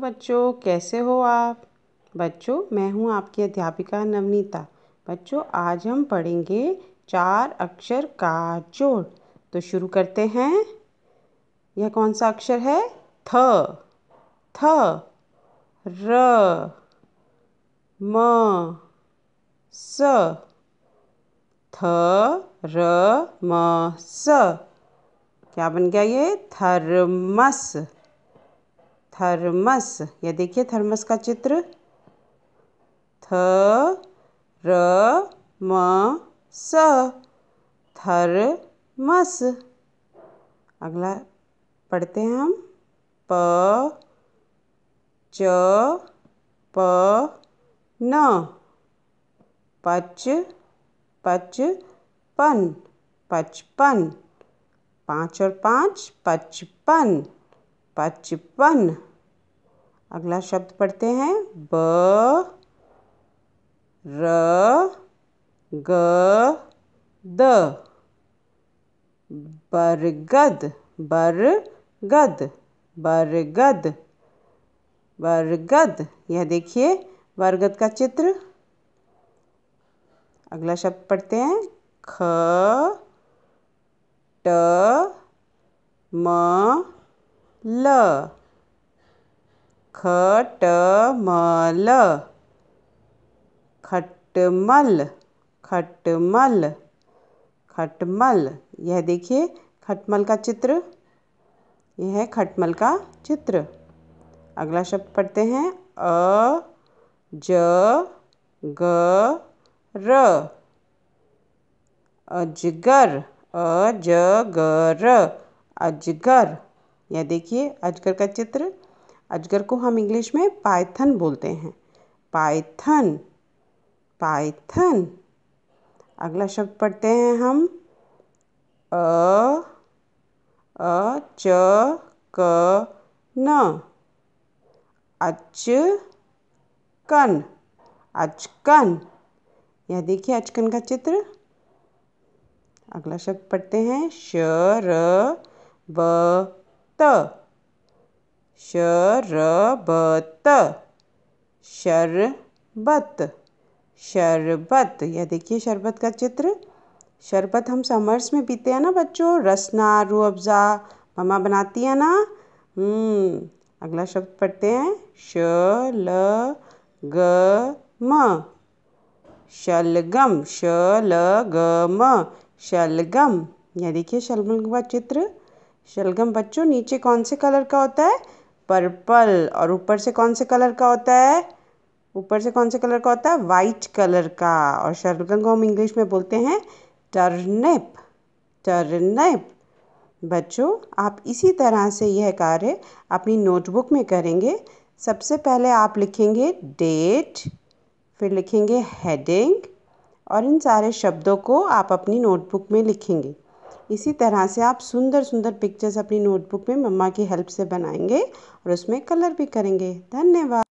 बच्चों कैसे हो आप बच्चों मैं हूं आपकी अध्यापिका नवनीता बच्चों आज हम पढ़ेंगे चार अक्षर का जोड़ तो शुरू करते हैं यह कौन सा अक्षर है थ थ र म स थ र म स क्या बन गया ये थर्मस थर्मस ये देखिए थर्मस का चित्र थ र म स थर मस अगला पढ़ते हैं हम प च प न पच पच पन पचपन पाँच और पाँच पचपन पचपन अगला शब्द पढ़ते हैं ब र ग द बरगद बरगद बरगद बरगद यह देखिए बरगद का चित्र अगला शब्द पढ़ते हैं ख ट म ल खटमल खटमल खटमल खटमल यह देखिए खटमल का चित्र यह है खटमल का चित्र अगला शब्द पढ़ते हैं अ ज ग र अजगर अजगर अजगर यह देखिए अजगर का चित्र अजगर को हम इंग्लिश में पाइथन बोलते हैं पाइथन पाइथन अगला शब्द पढ़ते हैं हम अ अ च क न अचकन अचकन यह देखिए अचकन का चित्र अगला शब्द पढ़ते हैं श र ब त शरबत शरबत शरबत यह देखिए शरबत का चित्र शरबत हम समर्स में पीते हैं ना बच्चों रसना रू अफ़ज़ा ममा बनाती है ना हम्म, अगला शब्द पढ़ते हैं श ल ग म शलगम श ल ग म शलगम यह देखिए शलगम का चित्र शलगम बच्चों नीचे कौन से कलर का होता है पर्पल और ऊपर से कौन से कलर का होता है ऊपर से कौन से कलर का होता है वाइट कलर का और शर्गन को हम इंग्लिश में बोलते हैं टर्निप टर्निप बच्चों आप इसी तरह से यह कार्य अपनी नोटबुक में करेंगे सबसे पहले आप लिखेंगे डेट फिर लिखेंगे हेडिंग और इन सारे शब्दों को आप अपनी नोटबुक में लिखेंगे इसी तरह से आप सुंदर सुंदर पिक्चर्स अपनी नोटबुक में मम्मा की हेल्प से बनाएंगे और उसमें कलर भी करेंगे धन्यवाद